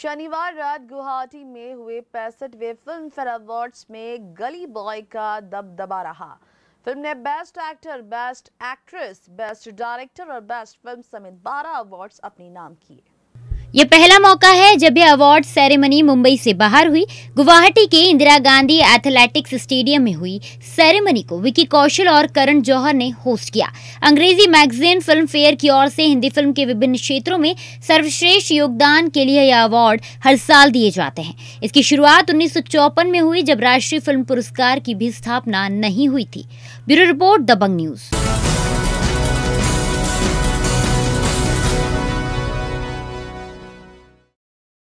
शनिवार रात गुवाहाटी में हुए पैंसठवें फिल्म फेयर अवार्ड्स में गली बॉय का दबदबा रहा फिल्म ने best actor best actress best director और बेस्ट फिल्म समेत 12 अवार्ड्स अपने नाम किए ये पहला मौका है जब यह अवार्ड सेरेमनी मुंबई से बाहर हुई गुवाहाटी के इंदिरा गांधी एथलेटिक्स स्टेडियम में हुई सेरेमनी को विकी कौशल और करण जौहर ने होस्ट किया अंग्रेजी मैगजीन फिल्म फेयर की ओर से हिंदी फिल्म के विभिन्न क्षेत्रों में सर्वश्रेष्ठ योगदान के लिए यह अवार्ड हर साल दिए जाते हैं इसकी शुरुआत उन्नीस में हुई जब राष्ट्रीय फिल्म पुरस्कार की भी स्थापना नहीं हुई थी ब्यूरो रिपोर्ट दबंग न्यूज़